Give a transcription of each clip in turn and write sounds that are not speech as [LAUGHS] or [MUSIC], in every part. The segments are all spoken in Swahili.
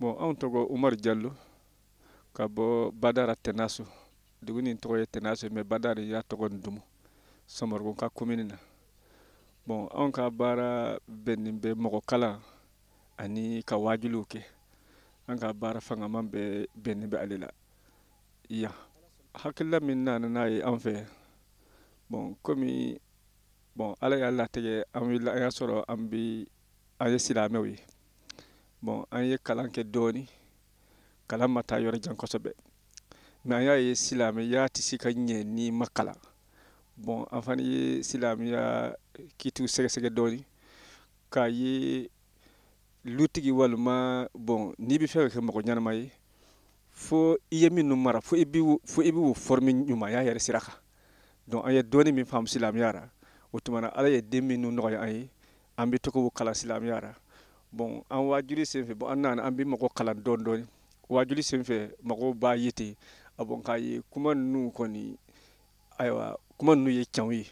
bon anw tɔgɔ umar jallo ka bɔ badara tɛnaso dugu nin tɔgɔ ye tɛnaso mɛ badara y'a tɔgɔ nin dumu samarigo ka komini na bon anw ka baara bɛnnen bɛ mɔgɔ kalan ani ka waajuliw kɛ an ka baara fangaman bɛɛ bɛnnen bɛ ale la yan hakilila min nana n'a ye an fɛ bon komi bon ala y'a latigɛ an y'a sɔrɔ an bi an ye silamɛw ye bon an ye kalan kɛ dɔɔni kalan ma taa yɔrɔ jan kosɛbɛ mɛ an y'a ye silamɛya tɛ se ka ɲɛ ni ma kalan bon an fana ye silamɛya kitiw sɛgɛsɛgɛ dɔɔni k'a ye lutigi walima bon n'i bɛ fɛ ka kɛ mɔgɔ ɲɛnama ye fo i ye minnu mara fo i b'i wo i forme ɲumanya yɛrɛ sira kan donc an ye dɔɔni min faamu silamɛya la o tuma na ala ye den minnu nɔgɔya an ye an bɛ to k'o kalan silamɛya la bon an wajuli senfɛ bon an nana an bi mɔgɔ kalan don dɔɔni wajuli senfɛ mɔgɔw b'a ye ten a bon k'a ye kuma ninnu kɔni ayiwa kuma ninnu ye tiɲɛw ye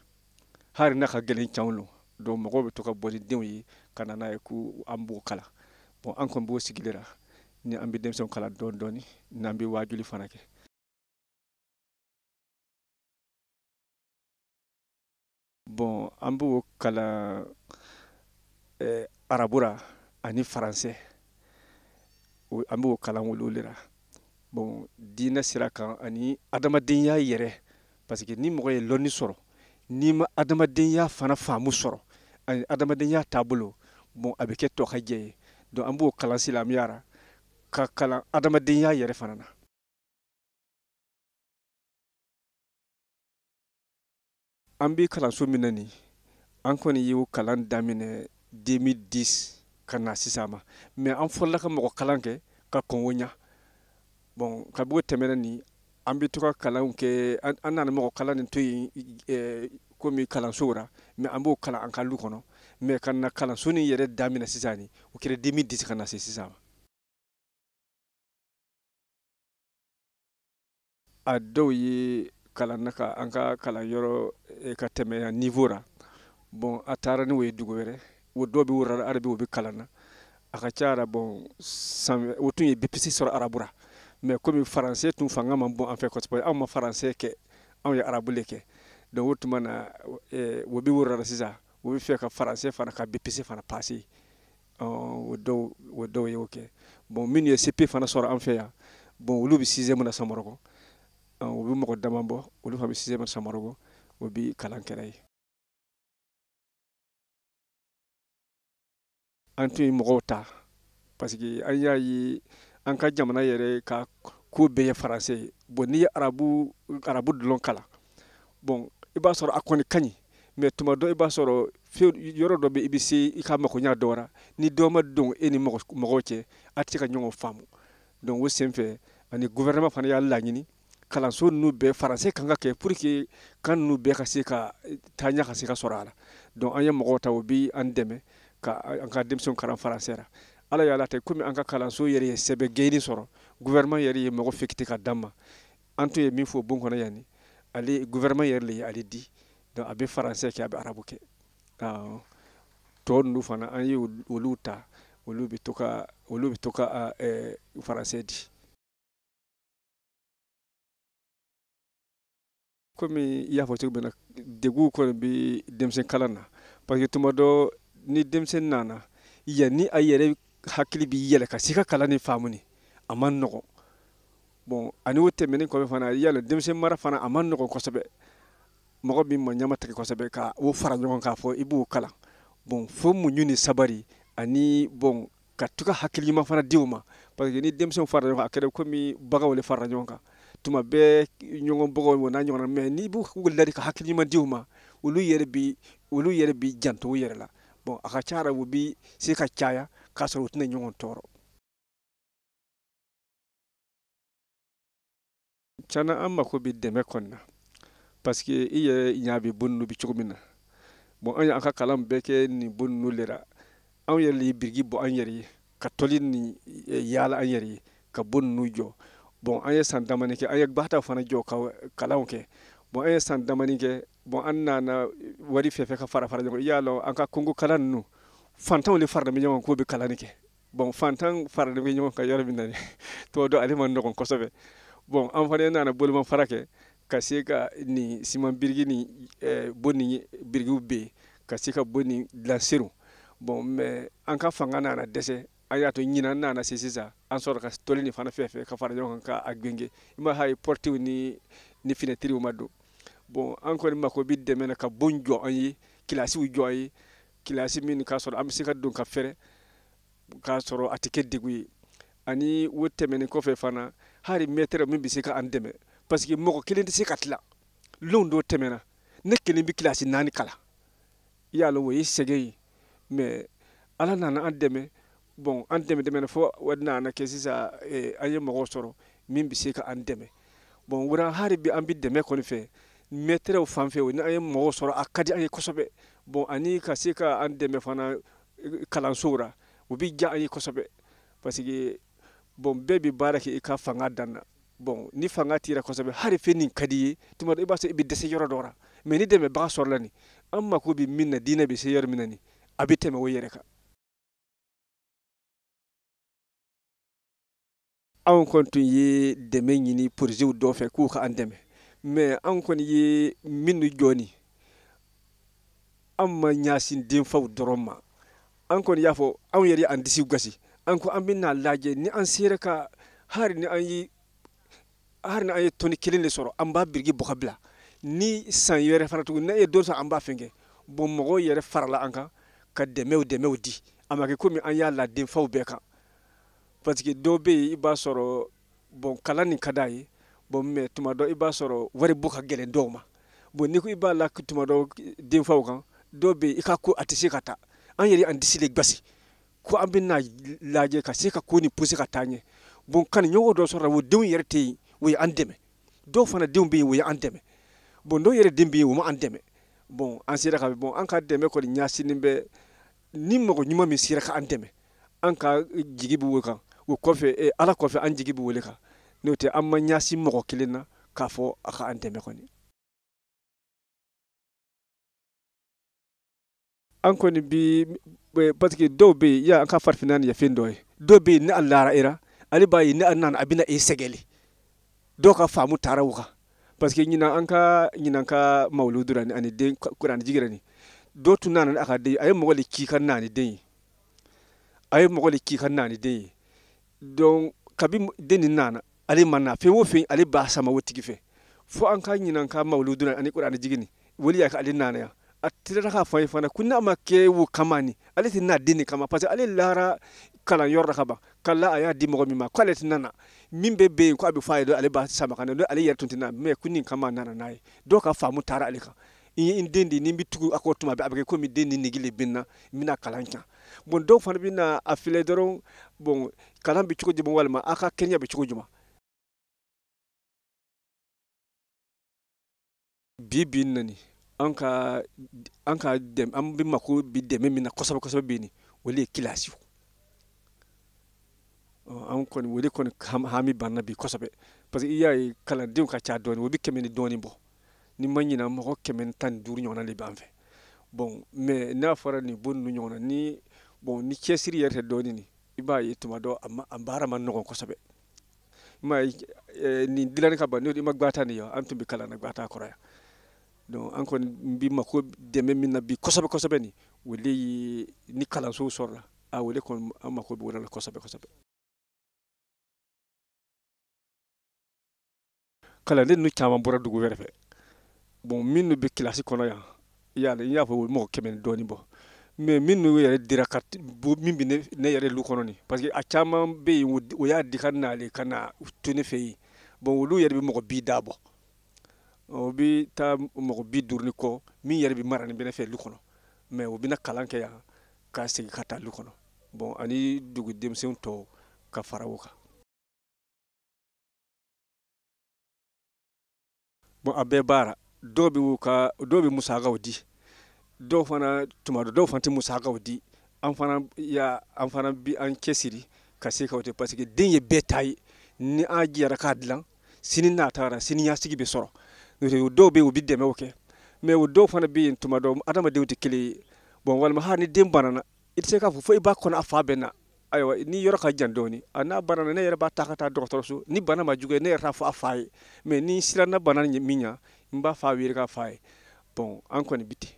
hari n'a ka gɛlɛn tiɲɛw don donc mɔgɔw bɛ to ka bɔ ni denw ye ka na n'a ye ko an b'o kalan bon an kɔni b'o sigi la ni an bi denmisɛnw kalan don dɔɔni n'an bi wajuli fana kɛ bon an b'o kalan ɛɛ arabura ani faransɛ an b'o kalan wolo le ra bon diinɛ sira kan ani adamadenya yɛrɛ parseke ni mɔgɔ ye lɔnni sɔrɔ n'i ma adamadenya fana faamu sɔrɔ ani adamadenya taabolo bon a bɛ kɛ tɔ ka jɛ ye donc an b'o kalan silamɛya la ka kalan adamadenya yɛrɛ fana na an b'i kalanso min na nin an kɔni y'o kalan daminɛ 2010 kana na sisan ma mɛ an fɔlɔla ka mɔgɔ kalanke ka konwonya bon ka b'o temene ni an be to ka kalanw an nana mɔgɔ kalan nin to yen komi kalansow ra mɛ an b'o kalan an ka lu kɔnɔ mɛ ka na kalanso nin yɛrɛ daminɛ sisan ni o kire demi disi ka na ma a dɔw ye kalan na ka an ka kalanyɔrɔ ka tɛmɛ nivo ra bon a taara ni o ye dugu wɛrɛ o dɔ bɛ wurara arabi o bɛ kalan a ka ca la bɔn san tun ye bpisi sɔrɔ arabura mɛ komi faransɛ tun fanga ma bon an fɛ kosɛbɛ anw ma faransɛ kɛ anw ye arabu le kɛ donc o tuma na o bɛ wurara sisan o bɛ fɛ ka faransɛ fana ka bpisi fana pase o dɔw o dɔw kɛ bon minnu ye cp fana sɔrɔ an fɛ yan bon olu bɛ sixième na samarɔkɔ u bɛ mɔgɔ dama bɔ olu fana bɛ sixième samarɔkɔ o bɛ kalan kɛra ye an tun ye mɔgɔw ta parce que an y'a ye an ka jamana yɛrɛ ka ko bɛɛ ye faranse ye bon n'i ye arabu arabu dɔrɔn kalan bon i b'a sɔrɔ a kɔni ka ɲi mɛ tuma dɔ i b'a sɔrɔ yɔrɔ dɔ be i be se i ka magoya dɔra ni dɔma don e ni mɔgɔw cɛ a tɛ se ka ɲɔgɔn faamu donc o sen fɛ ani gouvernement fana y'a laɲini kalanso ninnu bɛɛ faransi kan ka kɛ pour que kan ninnu bɛɛ ka se ka taa ɲɛ ka se ka sɔrɔ a la donc an ye mɔgɔw ta o bi an dɛmɛ ka an ka denmisɛnw kalan faransɛra ala y'ala ta komi an ka kalanso yɛrɛ ye sɛbɛ gɛɲini sɔrɔ guvɛrɛnɛma yɛrɛ ye mɔgɔ fikite ka dan ma an tun ye min fɔ bon kɔnɔ yanni ale guvɛrɛnɛma yɛrɛ le ye ale di donc a bɛ faransɛ kɛ a bɛ arabu kɛ tɔ ninnu fana an ye olu ta olu bɛ to ka olu bɛ to ka faransɛ di komi i y'a fɔ cogo min na degun kɔni be denmisɛn kalan na parce que tuma dɔ ni denmisɛnnin nana yan ni a yɛrɛ hakili b'i yɛlɛ ka s'i ka kalan ni faamu ni a man nɔgɔn bon ani o tɛmɛnen kɔfɛ fana yala denmisɛn mara fana a man nɔgɔn kosɛbɛ mɔgɔ min ma ɲama tigɛ kosɛbɛ ka o fara ɲɔgɔn k'a fɔ i b'o kalan bon fo muɲu ni sabari ani bon ka to ka fana di o ma parce que ni denmisɛnw fara ɲɔgɔn kan a kɛra komi baganw de fara ɲɔgɔn kan tuma bɛɛ ɲɔgɔnbagaw o n'a ɲɔgɔnna mɛ n'i b'u ladi ka hakili di u ma olu yɛrɛ bi olu yɛrɛ bi janto u yɛrɛ la bɔn a ka ca la bi se ka caya k'a sɔrɔ u tɛna ɲɔgɔn tɔɔrɔ tiɲɛna an mako bɛ dɛmɛ kɔni na parce que i yɛrɛ ɲa bɛ bi ninnu cogo min na bon an y'an ka kalan bɛɛ kɛ nin bon ninnu le la anw yɛrɛ de ye biriki bɔ an yɛrɛ ye ka tɔli ni eh, yaala an yɛrɛ ye ka bon ninnu jɔ bɔn an ye san damani kɛ an ye gbata fana jɔ ka kalanw kɛ bon an ye san damani kɛ bon an nana wari fɛn ka fara fara ɲɔgɔn i y'a lɔn an ka kongo kalan ninnu fantanw de faralen bɛ ɲɔgɔn k'u bɛ kalan kɛ bon fantan faralen ɲɔgɔn kan yɔrɔ min na [LAUGHS] tubabu dɔn ale ma nɔgɔn kosɛbɛ bon an fana nana boloma fara kɛ ka se ka nin siman biriki ni bo ni birikiw bɛ ka se ka bo nin dilan seru bon mɛ an ka fanga nana dɛsɛ an y'a to ɲinan nana se sisan an sɔrɔ ka toli nin fana fɛn fɛn ka fara ɲɔgɔn kan k'a genge i ma ha ye ni ni finɛtiriw ma don bon an kɔni mako bɛ dɛmɛ na ka bon jɔ an ye kilasiw jɔ an ye kilasi min k'a sɔrɔ an bɛ se ka don ka fɛrɛ k'a sɔrɔ a tɛ kɛ degun ye ani o tɛmɛnen kɔfɛ fana hali mɛtɛrɛ min bɛ se an dɛmɛ parce que mɔgɔ kelen tɛ se ka tila lon dɔ tɛmɛna ne kelen bɛ kilasi naani kalan i y'a lɔn o ye sɛgɛn ye mɛ ala nana an dɛmɛ bon an dɛmɛ dɛmɛ fo nana kɛ sisan eh, an ye mɔgɔ sɔrɔ min bɛ se an dɛmɛ bon wura hali bi an bɛ dɛmɛ kɔni fɛ mɛtɛrɛw fan fɛ n'an ye mɔgɔw sɔrɔ a ka di an ye kosɛbɛ bon ani ka se ka an dɛmɛ fana e, kalansow ra u bi ja an ye kosɛbɛ parce bon bɛɛ bi baara kɛ i ka fanga danna bon ni fanga tira kosɛbɛ hari fɛn nin ka di i ye tuma dɔ i b'a sɔrɔ i bɛ dɛsɛ yɔrɔ dɔ ra mɛ ni dɛmɛbaga sɔrɔla nin an mako bɛ min na diinɛ bɛ se yɔrɔ min na nin a bi tɛmɛ o yɛrɛ kan anw kɔni tun ye dɛmɛ ɲini porozew dɔ fɛ k'u ka an dɛmɛ mais an kɔni ye minnu jɔni an ma ɲasin denfaw dɔrɔn ma an kɔni y'a fɔ anw yɛrɛ an disi gasi an ko an bɛna lajɛ ni an sera ka hali ni an ye hali ni an ye tɔni kelen de sɔrɔ an b'a biriki bɔgɔ bila ni san wɛrɛ fana tuguni n'a ye don sɔrɔ an b'a fɛn bon mɔgɔw yɛrɛ farala an kan ka dɛmɛw dɛmɛw di a ma kɛ komi an y'a la denfaw bɛɛ kan parce que dɔw bɛ yen i b'a sɔrɔ bon kalan nin ka d'a ye bon mais tuma dɔ i b'a sɔrɔ wari bɔ ka gɛlɛn dɔw ma bon n'i ko i b'a la tuma dɔ denfaw kan dɔw bɛ yen i ka ko a tɛ ka taa an yɛrɛ an ko an bɛna lajɛ ka se ka ko ni pose ka taa bon kanuɲɔgɔn dɔ sɔrɔ o denw yɛrɛ tɛ yen o ye an dɛmɛ fana denw bɛ yen o an bon dɔw yɛrɛ den bɛ yen o bon an sera ka bon an ka dɛmɛ kɔni ɲɛsinnen bɛ ni mɔgɔ ɲuman min sera k'an dɛmɛ an ka jigi bɛ o kan o kɔfɛ eh, ala kɔfɛ an jigi bɛ wele kan n'o tɛ an ma ɲasi mɔgɔ kelen na k'a fɔ a ka an dɛmɛ kɔni an kɔni bi parce que dɔw bɛ yen ya an ka farafinna ni ye dɔ ye dɔw bɛ yen ni a lara era ale b'a ye ni a nana a bɛna e sɛgɛli dɔw ka faamu taara u kan parce que ɲinan an ka ɲinan ka mawuludu la ani den kuran jigira ni dɔ tun nana a ka den a ye mɔgɔ de k'i ka naani den ye a ye mɔgɔ de k'i ka naani den ye donc kabi den nin nana ale manna fɛn o fɛn ale b'a sama o tigi fɛ fo an ka ɲina an ka mawuluduna ani kuranɛ jigini wali y'a ka ale nanaya a tirara k'a fɔ an ye fana ko n'a ma kɛ o kama ni ale tɛ n'a den de kama parce que ale lahara kalan la ka ban kala a y'a di mɔgɔ min ma k'ale tɛ nana min bɛ bɛ yen k'a bɛ fɔ a ye dɔn ale b'a sama ka na ale yɛrɛ tun tɛ na mɛ ko nin kama nana n'a ye dɔw ka faamu taara ale kan n ye n den de ni n bɛ tugu a kɔ tuma bɛɛ a bɛ kɛ komi den ni nege de bɛ n na n bɛna kalan can bon dɔw fana bɛ na a filɛ dɔrɔn bon kalan bɛ cogo jumɛn walima aw ka kɛnɛya bɛ cogo jumɛn bi bi na ni an ka an ka dɛmɛ an bɛ mako bi dɛmɛ min na kosɛbɛ kosɛbɛ bɛ nin o de ye kilasi an kɔni o de kɔni hami banna bi kosɛbɛ parce que i y'a ye kalandenw ka ca dɔɔni o bɛ kɛmɛ ni dɔɔni bɔ ni ma ɲina mɔgɔ kɛmɛ ni tan ni duuru ɲɔgɔnna de b'an fɛ bon mais n'a fɔra nin bon ninnu ɲɔgɔn na ni bon ni cɛsiri yɛrɛ tɛ dɔɔni ni i b'a ye tuma dɔ a ma a baara ma nɔgɔn kosɛbɛ i m'a ye nin dilanni ka ban n'o de ma gata nin ye an tun bɛ kalan na gata kɔrɔ yan donc an kɔni bi mako dɛmɛ min na bi kosɛbɛ kosɛbɛ ni wele ye ni kalansow sɔrɔla a wele kɔni an mako bɛ o la kosɛbɛ kosɛbɛ kalanden ninnu caman dugu wɛrɛ bon minnu bɛ kilasi kɔnɔ yan yala n y'a fo o mɔgɔ kɛmɛ ni dɔɔnin bɔ mɛ minnu yɛrɛ dira ka min bɛ ne yere lu kɔnɔ parce que a caman bɛ yen o y'a di ka n'ale ka na to bon olu yɛrɛ bɛ mɔgɔ bi dabo o bi taa mɔgɔ bi duruni ni kɔ min yɛrɛ bi mara nin bɛnɛfɛ lu kɔnɔ mɛ o bɛna kalan kɛ yan ka segi ka taa lu kɔnɔ bɔn ani dugu denmisɛnw tɔw ka fara o kan bɔn a bɛɛ baara dɔw bi ka dɔw bi musagaw di dɔw fana tuma dɔ dɔw fana tɛ musagaw di an fana ya an fana bi an cɛsiri ka se ka o tɛ parce que den ye bɛɛ ta ye ni a jiyara k'a dilan sini n'a taara sini y'a sigi sɔrɔ dɔw bɛ yen u bɛ dɛmɛw mais mɛ o dɔw fana bɛ yen tuma dɔ adamadenw tɛ kelen bon bɔn walima ni den banana i tɛ se k'a fo i b'a kɔnɔ a fa ni yoro ka jan dɔɔni banana ne yɛrɛ b'a takata ka su ni bana ma ne yɛrɛ t'a a fa ye ni sira na bana min ɲa b'a fɔ a k'a fa bon an kɔni biti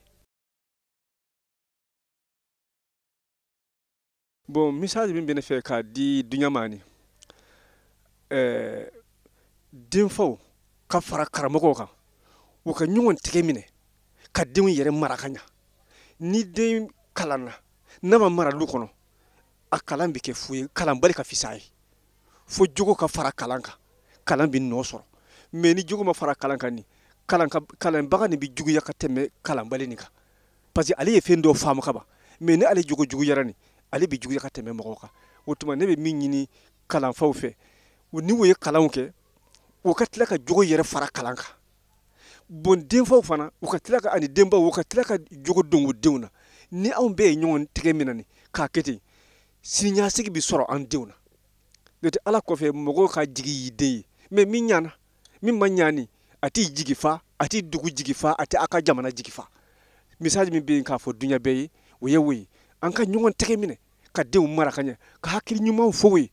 bon message min bɛ ne k'a di duɲa ma ka fara karamɔgɔw kan u ka ɲɔgɔn tɛgɛ minɛ ka denw yɛrɛ mara ka ɲa ni den kalanna n'a ma mara du kɔnɔ a kalan bɛ kɛ fu ye kalanbali ka fisa ye fo jogo ka fara kalan kan kalan bɛ nɔ sɔrɔ mɛ ni jogo ma fara kalan kan nin kalanbaga nin bɛ juguya ka tɛmɛ kalanbali nin kan parce que ale ye fɛn dɔ faamu ka ban mɛ ni ale jogo juguyara nin ale bɛ juguya ka tɛmɛ mɔgɔw kan o tuma ne bɛ min ɲini kalanfaw fɛ ni u ye kalanw kɛ u ka tila ka jogo yɛrɛ fara kalan kan bon denfaw fana u ka tila ka ani denbaw u ka tila ka jogo don u denw na ni anw bɛɛ ye ɲɔgɔn tɛgɛ min na nin k'a kɛ ten siniɲasigi bɛ sɔrɔ an denw na n'o tɛ ala kɔfɛ mɔgɔw ka jigi y'i den ye mɛ min ɲana min ma ɲani a t'i jigi fa a t'i dugu jigi fa a tɛ ka jamana jigi fa misali min bɛ yen k'a fɔ duɲa bɛɛ ye o ye o ye an ka ɲɔgɔn tɛgɛ minɛ ka denw mara ka ɲɛ ka hakili ɲumanw fɔ o ye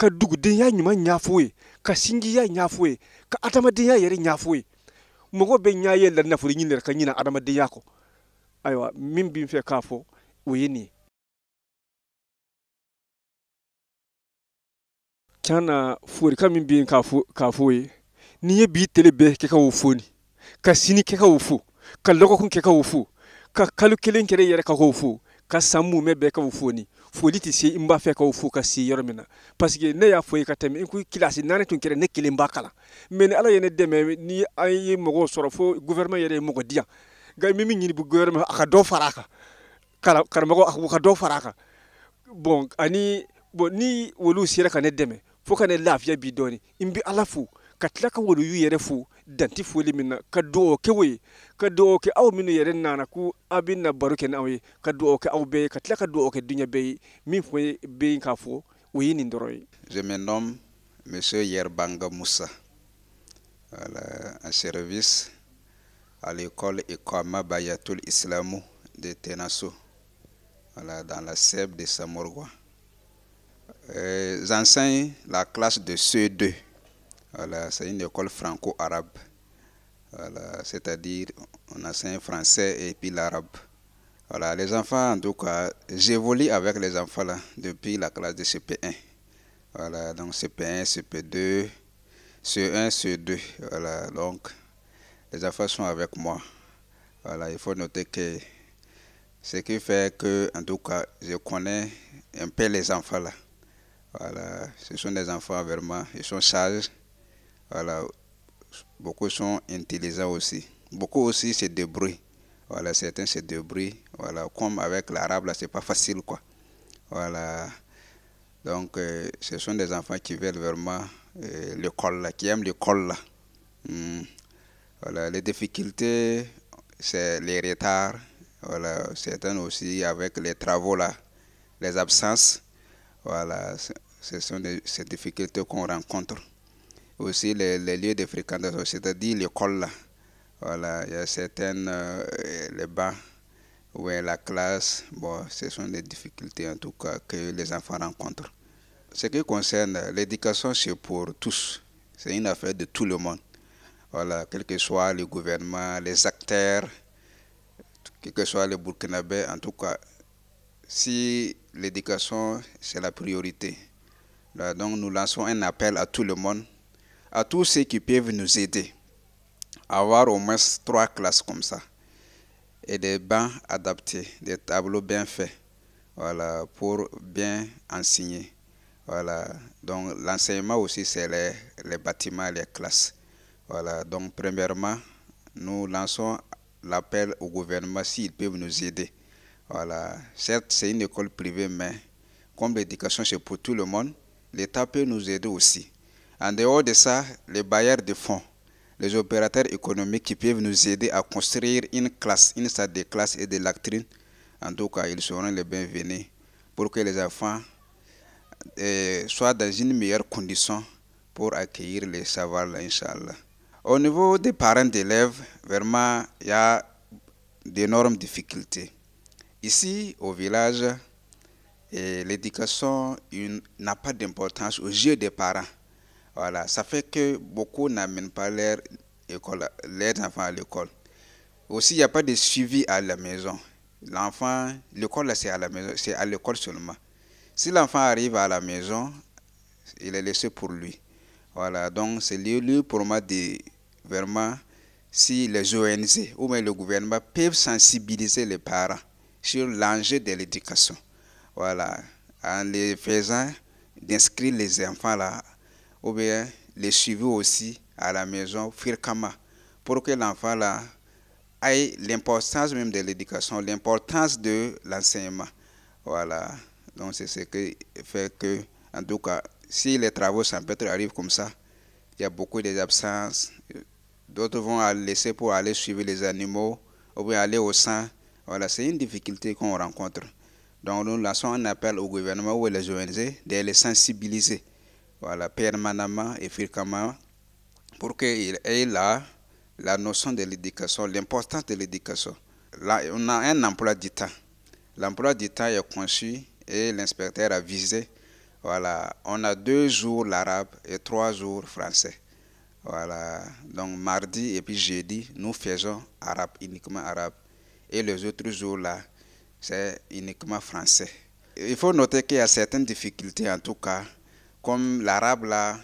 ka dugudenya ɲuman ɲafo ye ka sinjiya ɲafo ye ka adamadenya yɛrɛ ɲafo ye mɔgɔ bɛ ɲa ye la nafolo ɲini ka ɲina adamadenya kɔ ayiwa min bin fɛ k'a fɔ o ye nin ye can na forika min bɛ k'a fɔ ye n'i ye bi tele bɛɛ kɛ ka o fo ni ka sini kɛ ka o fo ka lɔgɔkun kɛ ka o fo ka kalo kelen kɛra yɛrɛ ka k'o fo ka san mun mɛ bɛɛ ka o foni foli tɛ se n b'a fɛ ka o fo ka se yɔrɔ min na parce que ne y'a fɔ i ka tɛmɛ n ko kilasi naani tun kɛra ne kelen b'a kalan mɛ ni ala ye ne dɛmɛ ni an ye mɔgɔw sɔrɔ fo gouvernement yɛrɛ ye mɔgɔ di yan nka min bɛ ɲini bi gouvernement a ka dɔ fara a kan karamɔgɔ a ka dɔ fara a kan bon ani bon ni olu sera ka ne dɛmɛ fo ka ne lafiya bi dɔɔni n bɛ ala fo ka tila ka waliyu yɛrɛ danti foli min na ka dugawu kɛ o ye ka aw nana ku aw na baro kɛ n'aw ye ka aw bɛɛ ka min k'a je me nomme monsieur Yerbanga Moussa voilà, un service à l'école Ikwama Bayatul Islamou de Tenasso voilà, dans la SEB de Samorgwa. Euh, J'enseigne la classe de CE2 c'est une école franco-arabe. Voilà, c'est-à-dire on enseigne français et puis l'arabe. Voilà, les enfants, en tout cas, j'évolue avec les enfants là depuis la classe de CP1. Voilà, donc CP1, CP2, CE1, CE2. Voilà, donc les enfants sont avec moi. Voilà, il faut noter que ce qui fait que, en tout cas, je connais un peu les enfants là. Voilà, ce sont des enfants vraiment, ils sont sages. Voilà. Beaucoup sont intelligents aussi. Beaucoup aussi se débrouillent. Voilà, certains se débrouillent. Voilà, comme avec l'arabe, là, c'est pas facile, quoi. Voilà. Donc, euh, ce sont des enfants qui veulent vraiment euh, l'école, qui aiment l'école, hmm. Voilà, les difficultés, c'est les retards. Voilà, certains aussi avec les travaux, là, les absences. Voilà, ce sont des, ces difficultés qu'on rencontre aussi les, lieux de fréquentation, c'est-à-dire l'école. il y a certaines, euh, les bas, ou la classe, ce sont des difficultés en tout cas que les enfants rencontrent. Ce qui concerne euh, l'éducation, c'est pour tous, c'est une affaire de tout le monde. Voilà, quel que soit le gouvernement, les acteurs, quel que soit le Burkinabé, en tout cas, si l'éducation, c'est la priorité. donc nous lançons un appel à tout le monde à tous ceux qui peuvent nous aider. Avoir au moins trois classes comme ça. Et des bancs adaptés, des tableaux bien faits. Voilà, pour bien enseigner. Voilà. Donc l'enseignement aussi, c'est les, les bâtiments, les classes. Voilà. Donc premièrement, nous lançons l'appel au gouvernement s'ils peuvent nous aider. Voilà. Certes, c'est une école privée, mais comme l'éducation, c'est pour tout le monde, l'État peut nous aider aussi. En dehors de ça, les bailleurs de fonds, les opérateurs économiques qui peuvent nous aider à construire une classe, une salle de classe et de lactrine, en tout cas, ils seront les bienvenus pour que les enfants eh, soient dans une meilleure condition pour accueillir les savoirs, Inch'Allah. Au niveau des parents d'élèves, vraiment, il y a d'énormes difficultés. Ici, au village, eh, l'éducation n'a pas d'importance aux yeux des parents. Voilà, ça fait que beaucoup n'amènent pas l'air école, leurs enfants à l'école. Aussi, il n'y a pas de suivi à la maison. L'enfant, l'école, c'est à la maison, c'est à l'école seulement. Si l'enfant arrive à la maison, il est laissé pour lui. Voilà, donc c'est lieu, lieu pour moi de vraiment, si les ONG ou même le gouvernement peuvent sensibiliser les parents sur l'enjeu de l'éducation. Voilà, en les faisant d'inscrire les enfants là ou bien les suivre aussi à la maison fréquemment pour que l'enfant là ait l'importance même de l'éducation, l'importance de l'enseignement. Voilà. Donc c'est ce qui fait que, en tout cas, si les travaux peut arrivent comme ça, il y a beaucoup d'absences. D'autres vont laisser pour aller suivre les animaux ou bien aller au sein. Voilà, c'est une difficulté qu'on rencontre. Donc nous lançons un appel au gouvernement ou les ONG de les sensibiliser voilà, permanemment et fréquemment, pour qu'il ait là la, la notion de l'éducation, l'importance de l'éducation. Là, on a un emploi du temps. L'emploi du temps est conçu et l'inspecteur a visé. Voilà, on a deux jours l'arabe et trois jours français. Voilà, donc mardi et puis jeudi, nous faisons arabe, uniquement arabe. Et les autres jours là, c'est uniquement français. Il faut noter qu'il y a certaines difficultés en tout cas comme l'arabe là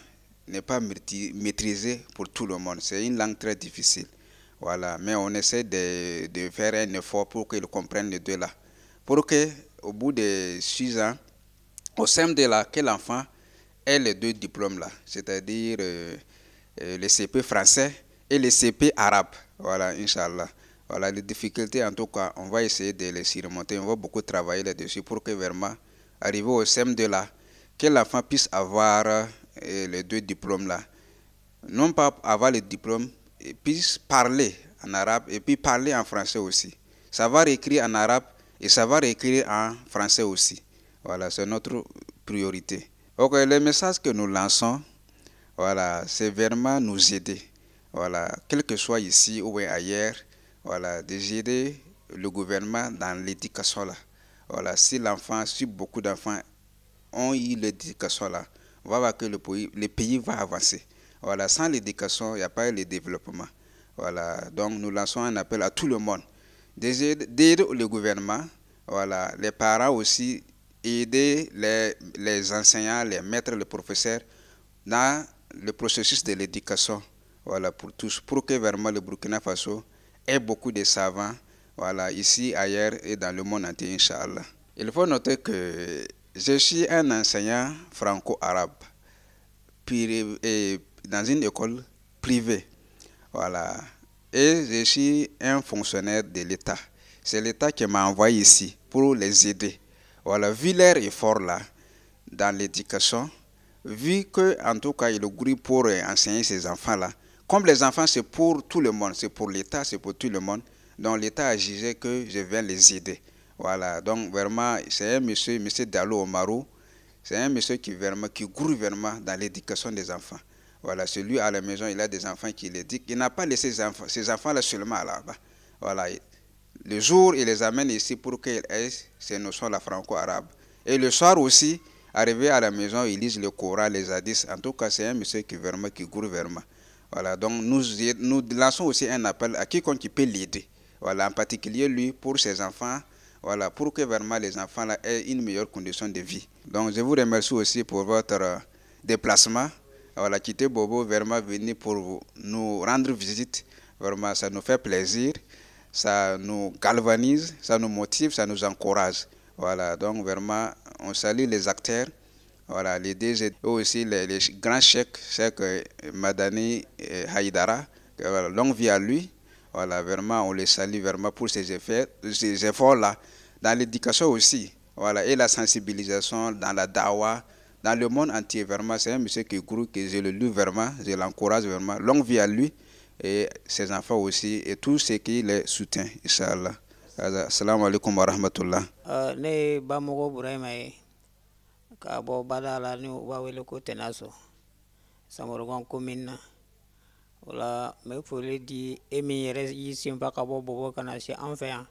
n'est pas maîtrisé pour tout le monde. C'est une langue très difficile. Voilà. Mais on essaie de, faire un effort pour qu'ils comprennent les deux là. Pour que au bout de six ans, au sein de là, que l'enfant ait les deux diplômes là, c'est-à-dire euh, euh, le CP français et le CP arabe. Voilà, Inch'Allah. Voilà, les difficultés, en tout cas, on va essayer de les surmonter. On va beaucoup travailler là-dessus pour que vraiment, arriver au SEM de là, que l'enfant puisse avoir euh, les deux diplômes-là. Non pas avoir le diplôme, et puisse parler en arabe et puis parler en français aussi. Savoir réécrire en arabe et savoir réécrire en français aussi. Voilà, c'est notre priorité. Ok, le message que nous lançons, voilà, c'est vraiment nous aider. Voilà, quel que soit ici ou ailleurs, voilà, aider le gouvernement dans l'éducation là. Voilà, si l'enfant, suit beaucoup d'enfants ont eu l'éducation là, on va voir que le pays, pays va avancer. Voilà, sans l'éducation, il n'y a pas le développement. Voilà, donc nous lançons un appel à tout le monde d'aider le gouvernement, voilà, les parents aussi, aider les, les enseignants, les maîtres, les professeurs dans le processus de l'éducation, voilà, pour tous, pour que vraiment le Burkina Faso ait beaucoup de savants, voilà, ici, ailleurs et dans le monde entier, Inch'Allah. Il faut noter que je suis un enseignant franco-arabe dans une école privée. Voilà. Et je suis un fonctionnaire de l'État. C'est l'État qui m'a envoyé ici pour les aider. Voilà, vu leur effort là, dans l'éducation, vu que en tout cas, il groupe pour enseigner ces enfants-là. Comme les enfants, c'est pour tout le monde, c'est pour l'État, c'est pour tout le monde. Donc l'État a jugé que je viens les aider. Voilà, donc vraiment, c'est un monsieur, monsieur Dalo Omarou, c'est un monsieur qui, vraiment, qui gouvernement vraiment dans l'éducation des enfants. Voilà, celui à la maison, il a des enfants qui l'éduquent. Il n'a pas laissé ses enfants, ses enfants là seulement là-bas. Voilà, le jour, il les amène ici pour qu'ils aient ces notions la franco-arabe. Et le soir aussi, arrivé à la maison, il lisent le Coran, les hadiths. En tout cas, c'est un monsieur qui vraiment, qui gouvernement vraiment. Voilà, donc nous, nous lançons aussi un appel à quiconque qui peut l'aider. Voilà, en particulier lui, pour ses enfants, voilà, pour que vraiment les enfants aient une meilleure condition de vie. Donc je vous remercie aussi pour votre euh, déplacement. Voilà, quitter Bobo, vraiment venir pour nous rendre visite. Vraiment, ça nous fait plaisir, ça nous galvanise, ça nous motive, ça nous encourage. Voilà, donc vraiment, on salue les acteurs. Voilà, les deux aussi les, grands chefs, c'est euh, Madani Haïdara. Voilà, longue vie à lui. Voilà, vraiment, on les salue vraiment pour ces, efforts, ces efforts-là, dans l'éducation aussi, voilà, et la sensibilisation, dans la dawa, dans le monde entier, vraiment, c'est un monsieur qui court que je le loue vraiment, je l'encourage vraiment. Longue vie à lui et ses enfants aussi, et tous ceux qui les soutiennent, Inch'Allah. Assalamu alaikum wa rahmatullah. de euh, o la n bɛ foli di e min yɛrɛ y'i senfa ka bɔ bɔbɔ ka na se an fɛ yan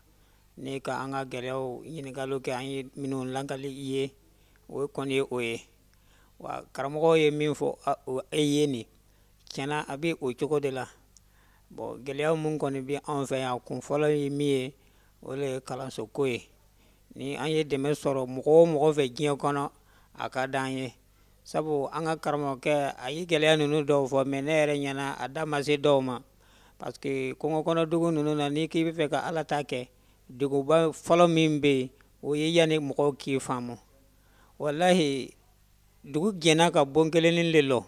ne ka an ka gɛlɛyaw ɲininkaliw kɛ an ye minnu lankali i ye o kɔni ye o ye wa karamɔgɔ ye min fɔ e ye nin tiɲɛna a bɛ o cogo de la bon gɛlɛya min kɔni bɛ anw fɛ yan kun fɔlɔ ye min ye o de ye kalansoko ye ni an ye dɛmɛ sɔrɔ mɔgɔ o mɔgɔ fɛ diɲɛ kɔnɔ a ka d'an ye sabu anga karmo ke ayi gele anu nu do fo mɛ ne yɛrɛ ada masi do ma se parce que dugu nu na n'i k'i bɛ ka ala ta ke dugu ba min bɛ yen o ye ya mo k'i famo wallahi dugu gena ka bon kelennin de lɔ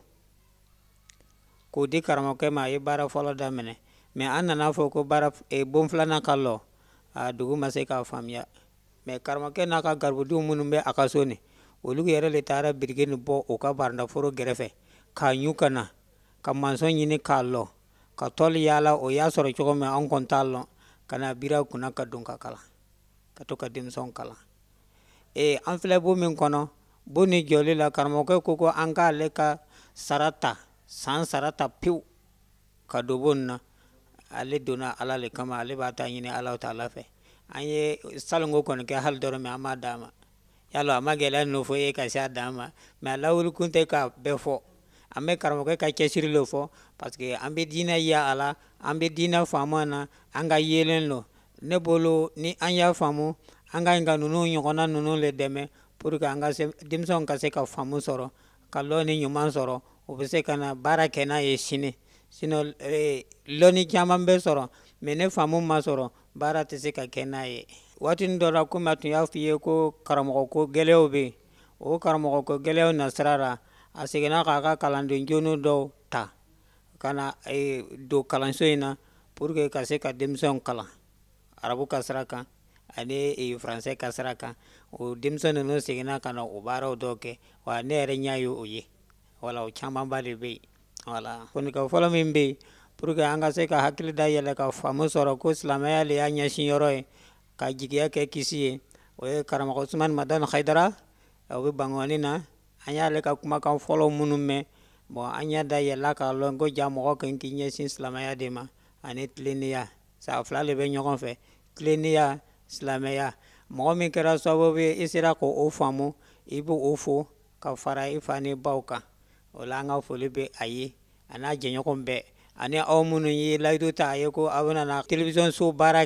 k'o di ke ma a bara folo da mene me anna na fo ko bara e, bon flana ka lo a dugu ma se k'a ya. me karmo ke n'a ka garbu du bɛ a ka olu yɛrɛ le taara birike ni bɔ o ka barandaforo gɛrɛfɛ k'a ɲu ka na ka mansɔn ɲini k'a lɔ ka tɔli yaala o y'a sɔrɔ cogo min an kɔn t'a lɔn ka na bira kunna ka don ka kalan ka to ka denmisɛnw kalan ee an filɛ bo min kɔnɔ bo ni jɔli la karamɔgɔkɛ ko ko an k'ale ka sara ta san sara ta pewu ka don bo na ale donna ala le kama ale b'a ta ɲini ala ta ala fɛ an ye salongo kɔni kɛ hali dɔrɔn min an b'a d'a ma yalo a ma gɛlɛya ninnu fɔ e ka se a dan ma mɛ a lawuli kun tɛ k'a bɛɛ fɔ an bɛ karamɔgɔkɛ ka cɛsiri lo fɔ parce que an bɛ diinɛ ye a la an bɛ diinɛ faama na an ka yeelen lɔ ne bolo ni an y'a faamu an ka ɲi ninnu ɲɔgɔnna ninnu le dɛmɛ pour que an ka se denmisɛnw ka se ka faamu sɔrɔ ka lɔni ɲuman sɔrɔ u bɛ se ka na baara kɛ n'a ye sini sinɔn lɔni caman bɛ sɔrɔ mɛ ne faamu ma sɔrɔ baara tɛ se ka kɛ n'a ye waatini dɔ la komi a tun y'a f'i ye ko karamɔgɔko gɛlɛyaw be yen o karamɔgɔko gɛlɛyaw nasira ra a seginna k'a eh, ka kalanden jonu dɔw ta ka na e, don kalanso in na pour que ka se ka denmisɛnw kalan arabu ka sira kan ani e, faransɛ ka sira kan o denmisɛn nunu seginna ka na o baaraw dɔw kɛ wa ne yɛrɛ ɲa ye o ye wala o camanba de be yen wala kɔnikɛ fɔlɔ min be yen pour que an ka se ka hakili da yɛlɛ ka faamu sɔrɔ ko silamaya le y'a ɲɛsin yɔrɔ ye kajikia ke kisi ye o ye karamɔgɔ suman madan haidara o bɛ na an le ka kumakan fɔlɔ minnu mɛn bɔn an y'a da yɛlɛla k'a lɔn ko ja mɔgɔ kan k'i ɲɛsin silamɛya de ma ani tilennenya sa fila de bɛ ɲɔgɔn fɛ tilennenya silamɛya mɔgɔ min kɛra sababu ye i e sera k'o faamu i e b'o fo ka fara i e fa ni baw kan o la an ka foli bɛ a ye a n'a jɛɲɔgɔn bɛɛ ani ta a ye na telewisɔn so baara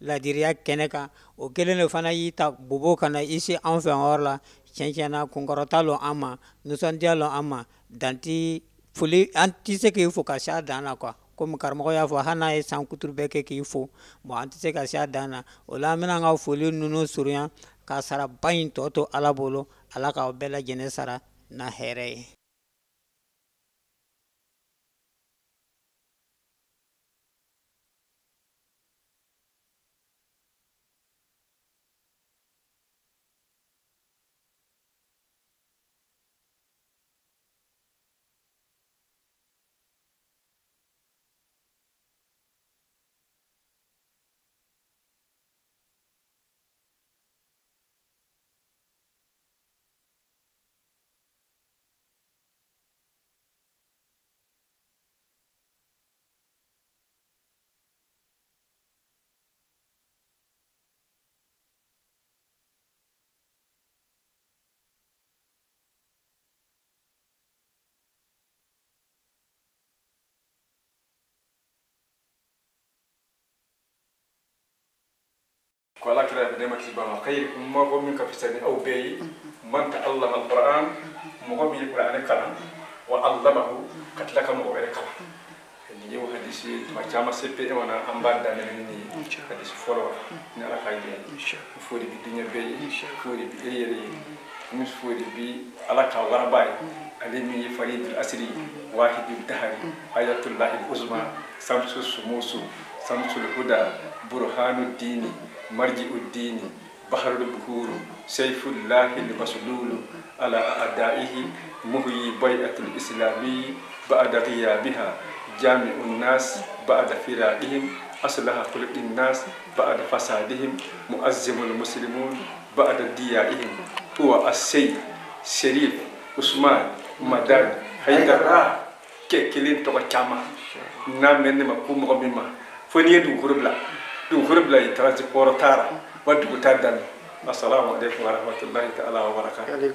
ladiriya kɛnɛ kan o kelen le fana y'i ta bobo kana i se an fɛ yɔrɔ la tiɲɛtiɲɛna kunkɔrɔta lɔn an ma nisɔndiya lɔn an ma danti foli an tɛ se k'i fo ka se a dan na kuwa komi karamɔgɔ y'a fɔ hali n'a ye san kuturu bɛɛ kɛ k'i fo bɔn an tɛ se ka se a dan na o la an bɛna an ka foli nunu surunya k'a sara ba in tɔ to ala bolo ala k'aw bɛɛ lajɛnɛ sara na hɛrɛ ye ولا كده بدنا كتبنا خيركم ما قوم من كفسان أو بي من تعلم القرآن مقوم القرآن كلام وعلمه قتل كم مقوم كلام اللي هو حديث ما جاء سبب وانا أم بعد دانني حديث فلو نرى خير فوري بدنيا بي فوري بيري مش فوري بي على كوارع باي علمي فريد الأسري واحد الدهر آية الله العظمى سامسوس موسو سامسوس الهدى برهان الدين مرجي الدين بحر البحور سيف الله المسلول على أعدائه مهي بيعة الإسلامي بعد غيابها جامع الناس بعد فرائهم أصلح كل الناس بعد فسادهم مؤزم المسلمون بعد ديائهم هو السيد شريف عثمان مدان هيدر كيكلين توكاما نعم من مقوم غميما فنيدو غربلا دوخرب لا يترانسبورتارا ودكتادن السلام عليكم ورحمة الله تعالى وبركاته